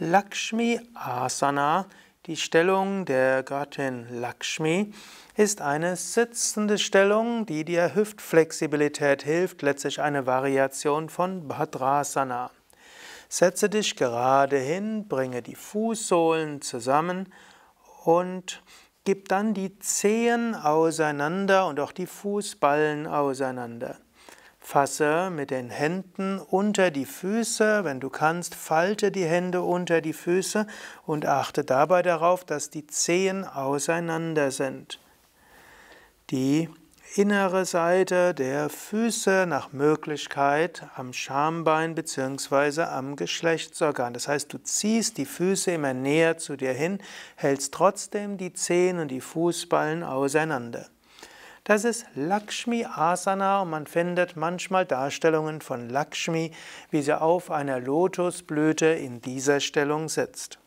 Lakshmi Asana, die Stellung der Göttin Lakshmi, ist eine sitzende Stellung, die dir Hüftflexibilität hilft, letztlich eine Variation von Bhadrasana. Setze dich gerade hin, bringe die Fußsohlen zusammen und gib dann die Zehen auseinander und auch die Fußballen auseinander. Fasse mit den Händen unter die Füße, wenn du kannst, falte die Hände unter die Füße und achte dabei darauf, dass die Zehen auseinander sind. Die innere Seite der Füße nach Möglichkeit am Schambein bzw. am Geschlechtsorgan. Das heißt, du ziehst die Füße immer näher zu dir hin, hältst trotzdem die Zehen und die Fußballen auseinander. Das ist Lakshmi Asana und man findet manchmal Darstellungen von Lakshmi, wie sie auf einer Lotusblüte in dieser Stellung sitzt.